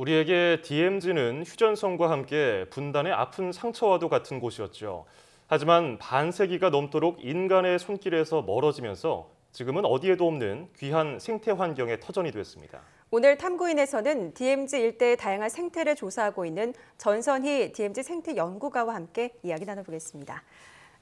우리에게 DMZ는 휴전선과 함께 분단의 아픈 상처와도 같은 곳이었죠. 하지만 반세기가 넘도록 인간의 손길에서 멀어지면서 지금은 어디에도 없는 귀한 생태 환경의 터전이 됐습니다. 오늘 탐구인에서는 DMZ 일대의 다양한 생태를 조사하고 있는 전선희 DMZ 생태 연구가와 함께 이야기 나눠보겠습니다.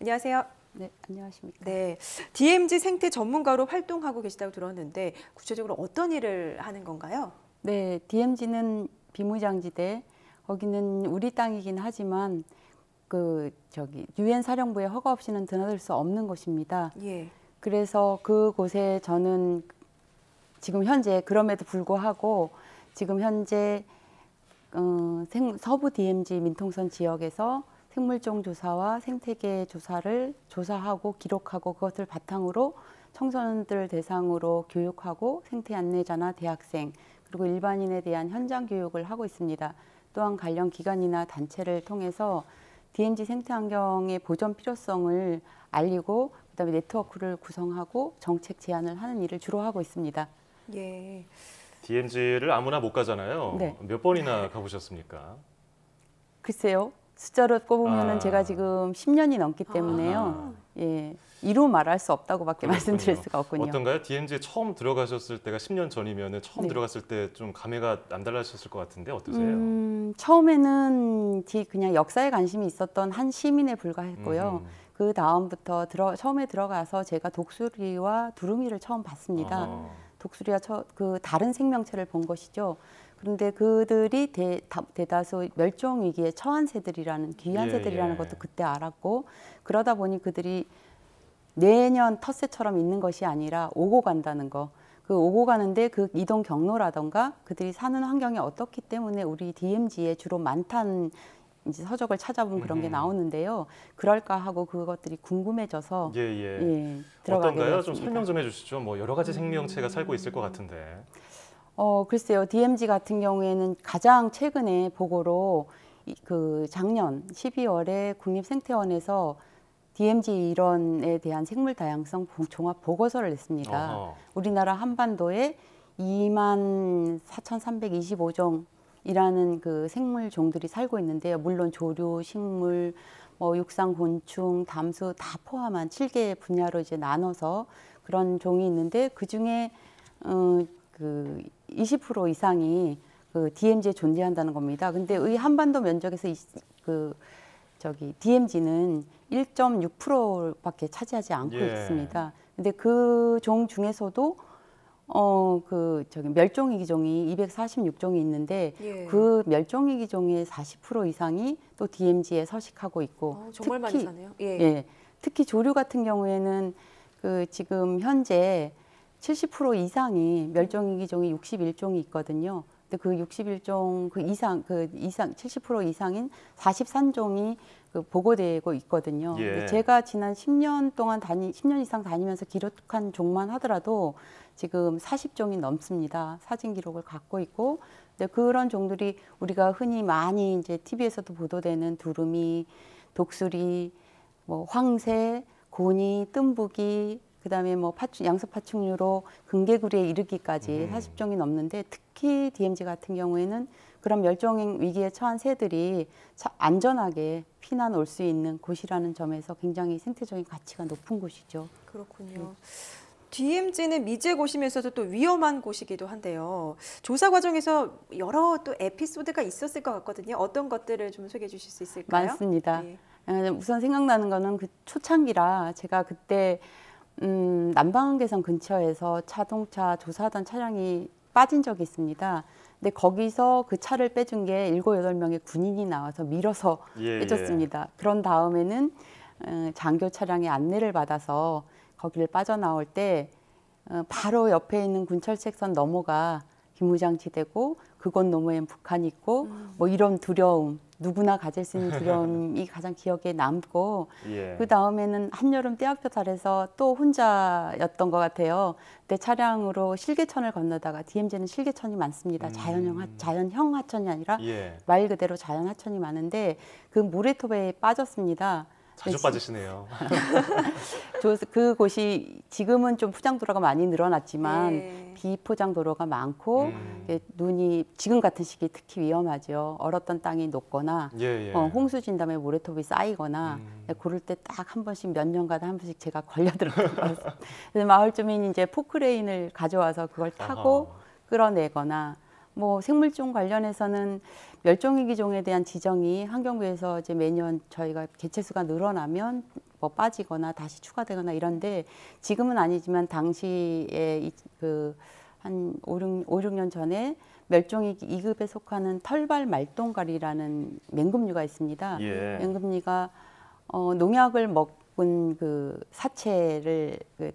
안녕하세요. 네, 안녕하십니까. 네, DMZ 생태 전문가로 활동하고 계시다고 들었는데 구체적으로 어떤 일을 하는 건가요? 네, DMZ는 비무장지대, 거기는 우리 땅이긴 하지만 그 저기 유엔 사령부의 허가 없이는 드나들 수 없는 곳입니다. 예. 그래서 그곳에 저는 지금 현재 그럼에도 불구하고 지금 현재 어, 서부 DMZ 민통선 지역에서 생물종 조사와 생태계 조사를 조사하고 기록하고 그것을 바탕으로 청소년들 대상으로 교육하고 생태 안내자나 대학생 그리고 일반인에 대한 현장 교육을 하고 있습니다. 또한 관련 기관이나 단체를 통해서 DMZ 생태환경의 보전 필요성을 알리고 그다음에 네트워크를 구성하고 정책 제안을 하는 일을 주로 하고 있습니다. 예. DMZ를 아무나 못 가잖아요. 네. 몇 번이나 가보셨습니까? 글쎄요. 숫자로 꼽으면 아. 제가 지금 10년이 넘기 아. 때문에요. 아. 예, 이루 말할 수 없다고밖에 그렇군요. 말씀드릴 수가 없군요. 어떤가요? DMZ에 처음 들어가셨을 때가 10년 전이면 처음 네. 들어갔을 때 좀 감회가 남달라셨을 것 같은데 어떠세요? 음, 처음에는 그냥 역사에 관심이 있었던 한 시민에 불과했고요. 음. 그 다음부터 들어, 처음에 들어가서 제가 독수리와 두루미를 처음 봤습니다. 아. 독수리와 처, 그 다른 생명체를 본 것이죠. 그런데 그들이 대, 다, 대다수 멸종 위기에 처한 새들이라는 귀한 예, 새들이라는 예. 것도 그때 알았고 그러다 보니 그들이 내년 텃새처럼 있는 것이 아니라 오고 간다는 거. 그 오고 가는데 그 이동 경로라던가 그들이 사는 환경이 어떻기 때문에 우리 DMZ에 주로 많다는 이제 서적을 찾아본 그런 게 음. 나오는데요. 그럴까 하고 그것들이 궁금해져서 예, 예. 예 어떤가요? 됐습니다. 좀 설명 좀 해주시죠. 뭐 여러 가지 음. 생명체가 살고 있을 것 같은데. 어, 글쎄요. DMZ 같은 경우에는 가장 최근에 보고로 이- 그 작년 12월에 국립생태원에서 DMZ 일원에 대한 생물 다양성 종합 보고서를 냈습니다. 어허. 우리나라 한반도에 2만 4,325종이라는 그 생물 종들이 살고 있는데요. 물론 조류, 식물, 뭐 육상 곤충, 담수 다 포함한 7개 분야로 이제 나눠서 그런 종이 있는데 그 중에 어, 그20% 이상이 그 DMZ에 존재한다는 겁니다. 근데 의 한반도 면적에서 이, 그 저기 DMZ는 1.6%밖에 차지하지 않고 예. 있습니다. 근데 그 종 중에서도 어 그 저기 멸종위기 종이 246종이 있는데 예. 그 멸종위기 종의 40% 이상이 또 DMZ에 서식하고 있고 어, 정말 특히, 많이 사네요. 예. 예. 특히 조류 같은 경우에는 그 지금 현재 70% 이상이 멸종위기종이 61종이 있거든요. 근데 그 61종 그 이상 그 이상 70% 이상인 43종이 그 보고되고 있거든요. 예. 제가 지난 10년 동안 다니 10년 이상 다니면서 기록한 종만 하더라도 지금 40종이 넘습니다. 사진 기록을 갖고 있고 근데 그런 종들이 우리가 흔히 많이 이제 TV에서도 보도되는 두루미, 독수리, 뭐 황새, 고니, 뜸부기, 그다음에 뭐 파충, 양석 파충류로 근개구리에 이르기까지 사십 음. 종이 넘는데 특히 DMZ 같은 경우에는 그런 멸종 위기에 처한 새들이 안전하게 피난 올 수 있는 곳이라는 점에서 굉장히 생태적인 가치가 높은 곳이죠. 그렇군요. 음. DMZ는 미제 곳이면서도 또 위험한 곳이기도 한데요. 조사 과정에서 여러 또 에피소드가 있었을 것 같거든요. 어떤 것들을 좀 소개해 주실 수 있을까요? 많습니다. 네. 우선 생각나는 거는 그 초창기라 제가 그때 음, 남방계선 근처에서 자동차 조사하던 차량이 빠진 적이 있습니다. 근데 거기서 그 차를 빼준 게 7, 8 명의 군인이 나와서 밀어서 예, 예. 빼줬습니다. 예. 그런 다음에는 어, 장교 차량의 안내를 받아서 거기를 빠져나올 때 어, 바로 옆에 있는 군철책선 넘어가 기무장치되고 그곳 너머엔 북한이 있고 음. 뭐 이런 두려움 누구나 가질 수 있는 두려움이 가장 기억에 남고 예. 그 다음에는 한여름 떼학볕 아래서 또 혼자였던 것 같아요. 내 차량으로 실개천을 건너다가 DMZ는 실개천이 많습니다. 음. 자연형 하, 자연형 하천이 아니라 예. 말 그대로 자연 하천이 많은데 그 모래톱에 빠졌습니다. 자주 빠지시네요. 그곳이 지금은 좀 포장도로가 많이 늘어났지만 네. 비포장도로가 많고 음. 눈이 지금 같은 시기 특히 위험하죠. 얼었던 땅이 녹거나 예, 예. 어, 홍수 진담에 모래톱이 쌓이거나 음. 네, 고를 때 딱 한 번씩 몇 년간 한 번씩 제가 걸려들었던 것 같습니다. 마을 주민이 이제 포크레인을 가져와서 그걸 타고 아하. 끌어내거나 뭐 생물종 관련해서는 멸종위기종에 대한 지정이 환경부에서 이제 매년 저희가 개체수가 늘어나면 뭐 빠지거나 다시 추가되거나 이런데 지금은 아니지만 당시에 그 한 5, 6, 5, 6년 전에 멸종위기 2급에 속하는 털발 말똥갈이라는 맹금류가 있습니다. 예. 맹금류가 어, 농약을 먹은 그 사체를 그,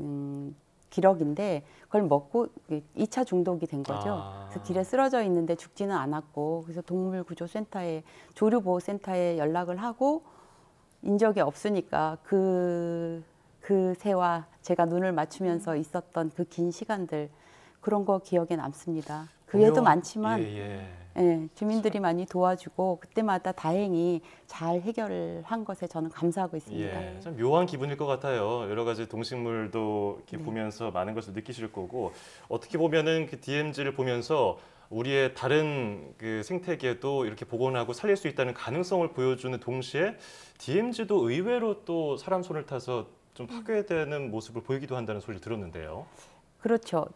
음, 기럭인데 그걸 먹고 2차 중독이 된 거죠. 아. 그래서 길에 쓰러져 있는데 죽지는 않았고 그래서 동물구조센터에 조류보호센터에 연락을 하고 인적이 없으니까 그, 그 새와 제가 눈을 맞추면서 있었던 그 긴 시간들 그런 거 기억에 남습니다. 의외도 많지만 예, 예. 예, 주민들이 많이 도와주고 그때마다 다행히 잘 해결을 한 것에 저는 감사하고 있습니다. 예, 참 묘한 기분일 것 같아요. 여러 가지 동식물도 이렇게 네. 보면서 많은 것을 느끼실 거고 어떻게 보면은 그 DMZ를 보면서 우리의 다른 그 생태계도 이렇게 복원하고 살릴 수 있다는 가능성을 보여주는 동시에 DMZ도 의외로 또 사람 손을 타서 좀 음. 파괴되는 모습을 보이기도 한다는 소리를 들었는데요. 그렇죠.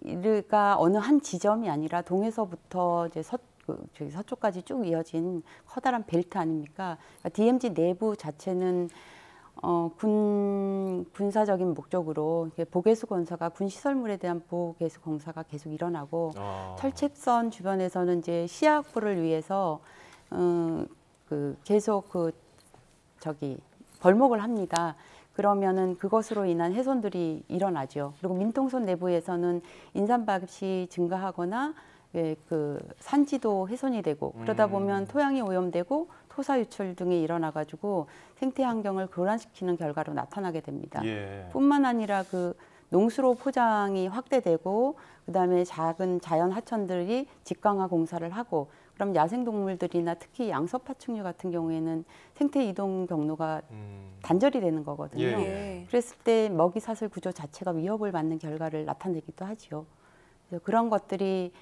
DMZ가 어느 한 지점이 아니라 동에서부터 이제 서, 그 저기 서쪽까지 쭉 이어진 커다란 벨트 아닙니까? 그러니까 DMZ 내부 자체는 어, 군, 군사적인 목적으로 보계수 건사가 군 시설물에 대한 보계수 공사가 계속 일어나고 아. 철책선 주변에서는 이제 시야 구를 위해서 음, 그 계속 그 저기 벌목을 합니다. 그러면은 그것으로 인한 훼손들이 일어나죠. 그리고 민통선 내부에서는 인산밥이 증가하거나 예, 그 산지도 훼손이 되고 그러다 음. 보면 토양이 오염되고 토사 유출 등이 일어나 가지고 생태 환경을 교란시키는 결과로 나타나게 됩니다. 예. 뿐만 아니라 그 농수로 포장이 확대되고 그다음에 작은 자연 하천들이 직강화 공사를 하고 그럼 야생동물들이나 특히 양서파충류 같은 경우에는 생태 이동 경로가 음. 단절이 되는 거거든요. 예, 예. 그랬을 때 먹이 사슬 구조 자체가 위협을 받는 결과를 나타내기도 하지요. 그래서 그런 것들이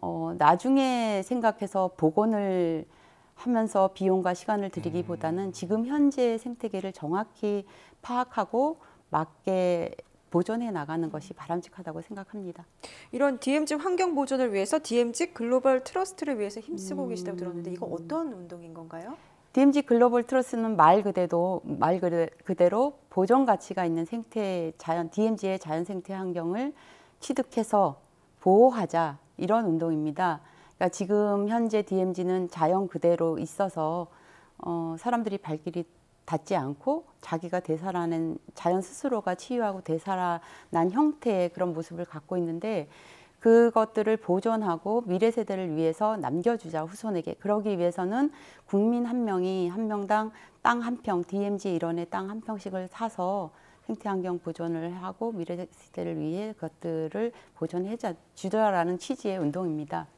어, 나중에 생각해서 복원을 하면서 비용과 시간을 들이기보다는 음. 지금 현재 생태계를 정확히 파악하고 맞게 보존해 나가는 것이 바람직하다고 생각합니다. 이런 DMZ 환경 보존을 위해서 DMZ 글로벌 트러스트를 위해서 힘쓰고 음. 계시다고 들었는데 이거 어떤 운동인 건가요? DMZ 글로벌 트러스는 말 그대로 말 그대로 보존 가치가 있는 생태 자연 DMZ의 자연 생태 환경을 취득해서 보호하자 이런 운동입니다. 그러니까 지금 현재 DMZ는 자연 그대로 있어서 어, 사람들이 발길이 닿지 않고 자기가 되살아낸 자연 스스로가 치유하고 되살아난 형태의 그런 모습을 갖고 있는데 그것들을 보존하고 미래 세대를 위해서 남겨주자 후손에게 그러기 위해서는 국민 한 명이 한 명당 땅 한 평 DMZ 일원의 땅 한 평씩을 사서 생태환경 보존을 하고 미래 세대를 위해 그것들을 보존해 주자라는 취지의 운동입니다.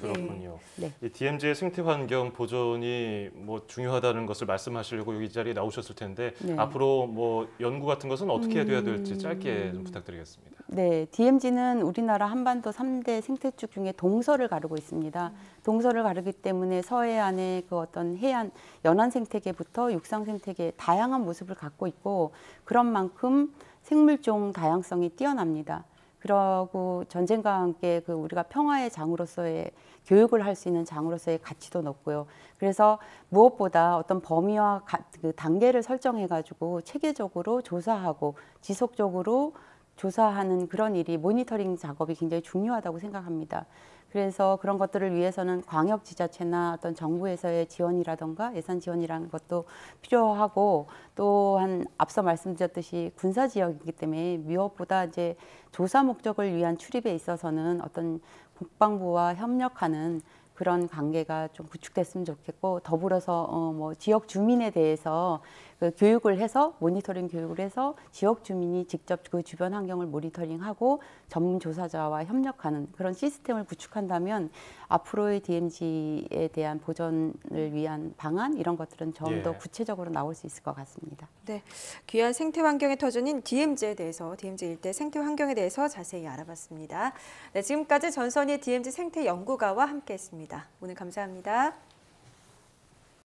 그렇군요. 예. 네. 이 DMZ의 생태 환경 보존이 뭐 중요하다는 것을 말씀하시려고 여기 자리에 나오셨을 텐데 네. 앞으로 뭐 연구 같은 것은 어떻게 해야 될지 음. 짧게 좀 부탁드리겠습니다. 네, DMZ는 우리나라 한반도 3대 생태축 중에 동서를 가르고 있습니다. 동서를 가르기 때문에 서해안의 그 어떤 해안 연안 생태계부터 육상 생태계 다양한 모습을 갖고 있고 그런 만큼 생물종 다양성이 뛰어납니다. 그러고 전쟁과 함께 그 우리가 평화의 장으로서의 교육을 할 수 있는 장으로서의 가치도 높고요. 그래서 무엇보다 어떤 범위와 가, 그 단계를 설정해 가지고 체계적으로 조사하고 지속적으로 조사하는 그런 일이 모니터링 작업이 굉장히 중요하다고 생각합니다. 그래서 그런 것들을 위해서는 광역 지자체나 어떤 정부에서의 지원이라던가 예산 지원이라는 것도 필요하고 또 한 앞서 말씀드렸듯이 군사 지역이기 때문에 미업보다 이제 조사 목적을 위한 출입에 있어서는 어떤 국방부와 협력하는 그런 관계가 좀 구축됐으면 좋겠고 더불어서 어 뭐 지역 주민에 대해서 그 교육을 해서 모니터링 교육을 해서 지역 주민이 직접 그 주변 환경을 모니터링하고 전문 조사자와 협력하는 그런 시스템을 구축한다면 앞으로의 DMZ에 대한 보전을 위한 방안 이런 것들은 좀더 예. 구체적으로 나올 수 있을 것 같습니다. 네, 귀한 생태 환경의 터전인 DMZ에 대해서 DMZ 일대 생태 환경에 대해서 자세히 알아봤습니다. 네, 지금까지 전선희 DMZ 생태 연구가와 함께했습니다. 오늘 감사합니다.